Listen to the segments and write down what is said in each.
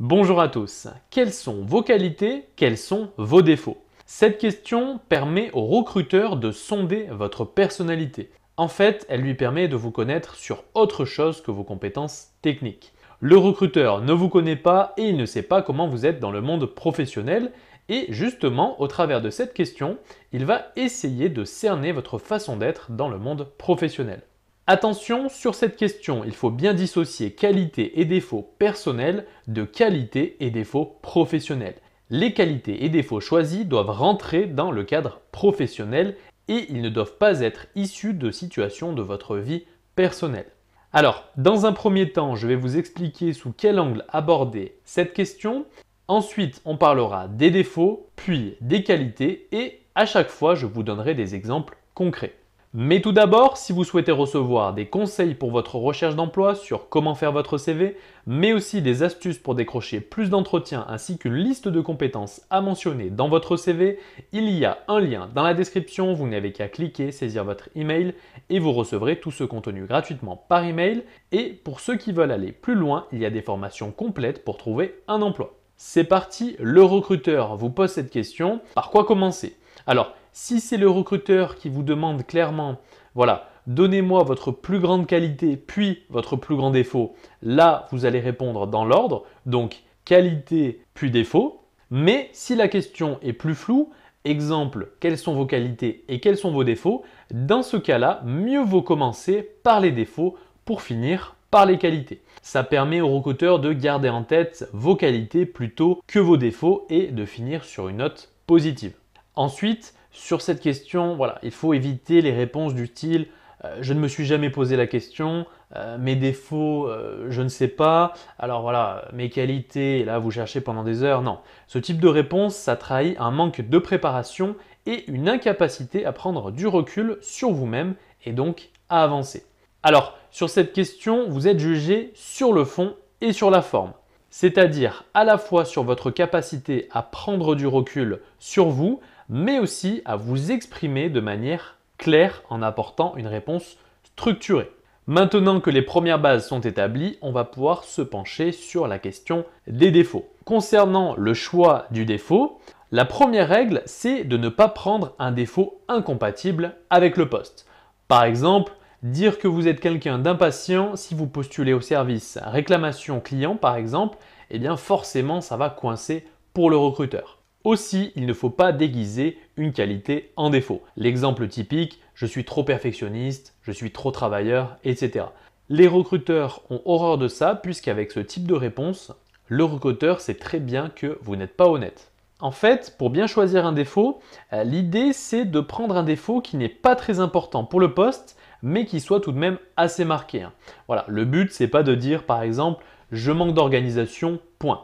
Bonjour à tous. Quelles sont vos qualités Quels sont vos défauts Cette question permet au recruteur de sonder votre personnalité. En fait, elle lui permet de vous connaître sur autre chose que vos compétences techniques. Le recruteur ne vous connaît pas et il ne sait pas comment vous êtes dans le monde professionnel et justement, au travers de cette question, il va essayer de cerner votre façon d'être dans le monde professionnel. Attention sur cette question, il faut bien dissocier qualité et défauts personnels de qualité et défauts professionnels. Les qualités et défauts choisis doivent rentrer dans le cadre professionnel et ils ne doivent pas être issus de situations de votre vie personnelle. Alors, dans un premier temps, je vais vous expliquer sous quel angle aborder cette question. Ensuite, on parlera des défauts, puis des qualités et à chaque fois, je vous donnerai des exemples concrets. Mais tout d'abord, si vous souhaitez recevoir des conseils pour votre recherche d'emploi sur comment faire votre CV, mais aussi des astuces pour décrocher plus d'entretiens ainsi qu'une liste de compétences à mentionner dans votre CV, il y a un lien dans la description, vous n'avez qu'à cliquer, saisir votre email et vous recevrez tout ce contenu gratuitement par email. Et pour ceux qui veulent aller plus loin, il y a des formations complètes pour trouver un emploi. C'est parti, le recruteur vous pose cette question, par quoi commencer alors, si c'est le recruteur qui vous demande clairement, voilà, donnez-moi votre plus grande qualité, puis votre plus grand défaut, là, vous allez répondre dans l'ordre, donc qualité, puis défaut. Mais si la question est plus floue, exemple, quelles sont vos qualités et quels sont vos défauts, dans ce cas-là, mieux vaut commencer par les défauts pour finir par les qualités. Ça permet au recruteur de garder en tête vos qualités plutôt que vos défauts et de finir sur une note positive. Ensuite, sur cette question, voilà, il faut éviter les réponses du style euh, je ne me suis jamais posé la question, euh, mes défauts, euh, je ne sais pas, alors voilà, mes qualités, là vous cherchez pendant des heures. Non, ce type de réponse, ça trahit un manque de préparation et une incapacité à prendre du recul sur vous-même et donc à avancer. Alors, sur cette question, vous êtes jugé sur le fond et sur la forme, c'est-à-dire à la fois sur votre capacité à prendre du recul sur vous, mais aussi à vous exprimer de manière claire en apportant une réponse structurée. Maintenant que les premières bases sont établies, on va pouvoir se pencher sur la question des défauts. Concernant le choix du défaut, la première règle, c'est de ne pas prendre un défaut incompatible avec le poste. Par exemple, dire que vous êtes quelqu'un d'impatient si vous postulez au service réclamation client par exemple, eh bien forcément ça va coincer pour le recruteur. Aussi, il ne faut pas déguiser une qualité en défaut. L'exemple typique, je suis trop perfectionniste, je suis trop travailleur, etc. Les recruteurs ont horreur de ça puisqu'avec ce type de réponse, le recruteur sait très bien que vous n'êtes pas honnête. En fait, pour bien choisir un défaut, euh, l'idée c'est de prendre un défaut qui n'est pas très important pour le poste, mais qui soit tout de même assez marqué. Hein. Voilà, le but c'est pas de dire par exemple je manque d'organisation, point.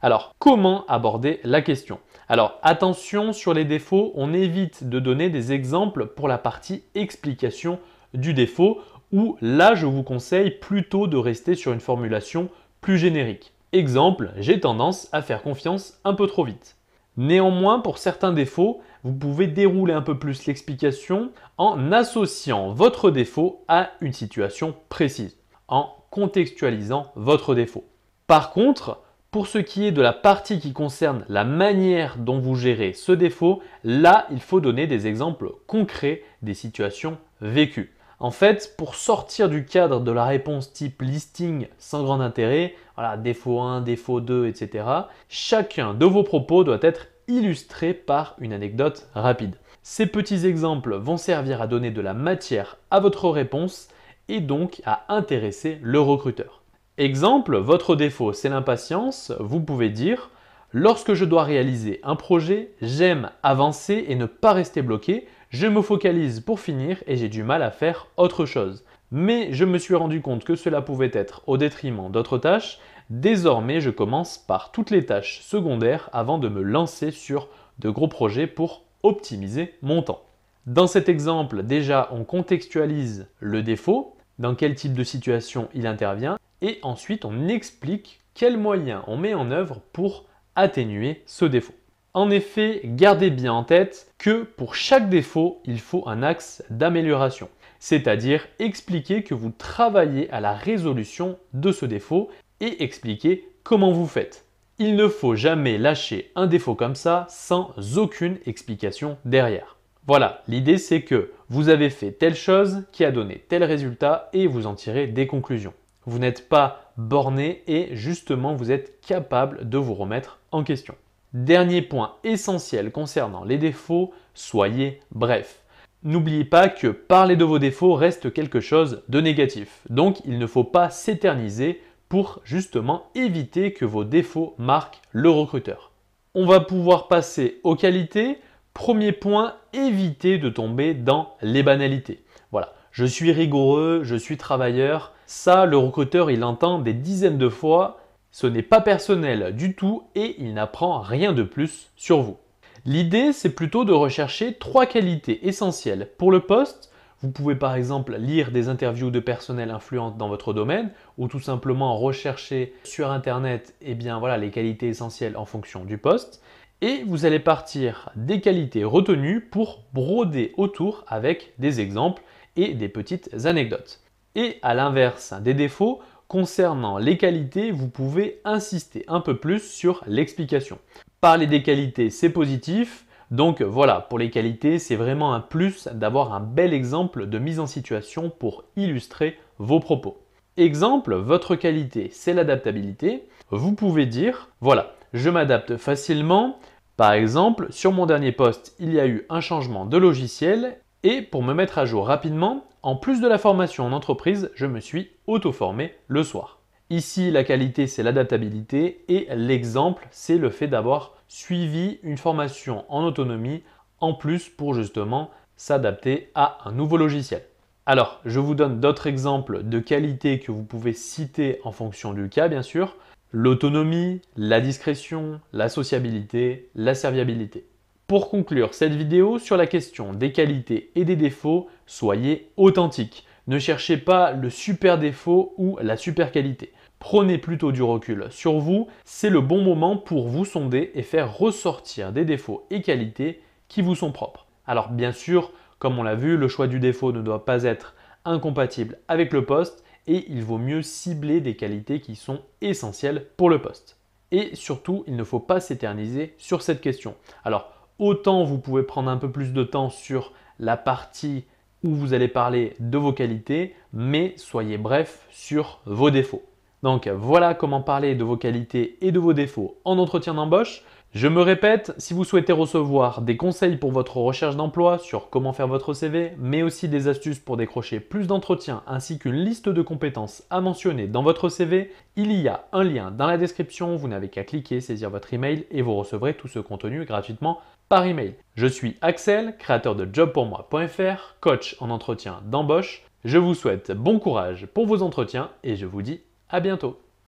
Alors, comment aborder la question Alors, attention sur les défauts, on évite de donner des exemples pour la partie explication du défaut, où là, je vous conseille plutôt de rester sur une formulation plus générique. Exemple, j'ai tendance à faire confiance un peu trop vite. Néanmoins, pour certains défauts, vous pouvez dérouler un peu plus l'explication en associant votre défaut à une situation précise, en contextualisant votre défaut. Par contre, pour ce qui est de la partie qui concerne la manière dont vous gérez ce défaut, là, il faut donner des exemples concrets des situations vécues. En fait, pour sortir du cadre de la réponse type listing sans grand intérêt, voilà, défaut 1, défaut 2, etc., chacun de vos propos doit être illustré par une anecdote rapide. Ces petits exemples vont servir à donner de la matière à votre réponse et donc à intéresser le recruteur. Exemple, votre défaut, c'est l'impatience. Vous pouvez dire Lorsque je dois réaliser un projet, j'aime avancer et ne pas rester bloqué. Je me focalise pour finir et j'ai du mal à faire autre chose. Mais je me suis rendu compte que cela pouvait être au détriment d'autres tâches. Désormais, je commence par toutes les tâches secondaires avant de me lancer sur de gros projets pour optimiser mon temps. Dans cet exemple, déjà, on contextualise le défaut, dans quel type de situation il intervient, et ensuite on explique quels moyens on met en œuvre pour atténuer ce défaut. En effet, gardez bien en tête que pour chaque défaut, il faut un axe d'amélioration, c'est-à-dire expliquer que vous travaillez à la résolution de ce défaut et expliquer comment vous faites. Il ne faut jamais lâcher un défaut comme ça sans aucune explication derrière. Voilà, l'idée c'est que vous avez fait telle chose qui a donné tel résultat et vous en tirez des conclusions vous n'êtes pas borné et justement vous êtes capable de vous remettre en question. Dernier point essentiel concernant les défauts, soyez bref. N'oubliez pas que parler de vos défauts reste quelque chose de négatif. Donc il ne faut pas s'éterniser pour justement éviter que vos défauts marquent le recruteur. On va pouvoir passer aux qualités. Premier point, évitez de tomber dans les banalités. Voilà, je suis rigoureux, je suis travailleur. Ça, le recruteur, il entend des dizaines de fois. Ce n'est pas personnel du tout et il n'apprend rien de plus sur vous. L'idée, c'est plutôt de rechercher trois qualités essentielles pour le poste. Vous pouvez par exemple lire des interviews de personnel influentes dans votre domaine ou tout simplement rechercher sur internet eh bien, voilà, les qualités essentielles en fonction du poste. Et vous allez partir des qualités retenues pour broder autour avec des exemples et des petites anecdotes. Et à l'inverse des défauts, concernant les qualités, vous pouvez insister un peu plus sur l'explication. Parler des qualités, c'est positif. Donc voilà, pour les qualités, c'est vraiment un plus d'avoir un bel exemple de mise en situation pour illustrer vos propos. Exemple, votre qualité, c'est l'adaptabilité. Vous pouvez dire, voilà, je m'adapte facilement. Par exemple, sur mon dernier poste, il y a eu un changement de logiciel et pour me mettre à jour rapidement, en plus de la formation en entreprise, je me suis auto-formé le soir. Ici, la qualité, c'est l'adaptabilité et l'exemple, c'est le fait d'avoir suivi une formation en autonomie en plus pour justement s'adapter à un nouveau logiciel. Alors, je vous donne d'autres exemples de qualités que vous pouvez citer en fonction du cas, bien sûr. L'autonomie, la discrétion, la sociabilité, la serviabilité. Pour conclure cette vidéo sur la question des qualités et des défauts, soyez authentique. Ne cherchez pas le super défaut ou la super qualité. Prenez plutôt du recul sur vous, c'est le bon moment pour vous sonder et faire ressortir des défauts et qualités qui vous sont propres. Alors bien sûr, comme on l'a vu, le choix du défaut ne doit pas être incompatible avec le poste et il vaut mieux cibler des qualités qui sont essentielles pour le poste. Et surtout, il ne faut pas s'éterniser sur cette question. Alors Autant vous pouvez prendre un peu plus de temps sur la partie où vous allez parler de vos qualités, mais soyez bref sur vos défauts. Donc voilà comment parler de vos qualités et de vos défauts en entretien d'embauche. Je me répète, si vous souhaitez recevoir des conseils pour votre recherche d'emploi sur comment faire votre CV, mais aussi des astuces pour décrocher plus d'entretiens ainsi qu'une liste de compétences à mentionner dans votre CV, il y a un lien dans la description, vous n'avez qu'à cliquer, saisir votre email et vous recevrez tout ce contenu gratuitement par email. Je suis Axel, créateur de jobpourmoi.fr, coach en entretien d'embauche. Je vous souhaite bon courage pour vos entretiens et je vous dis à bientôt.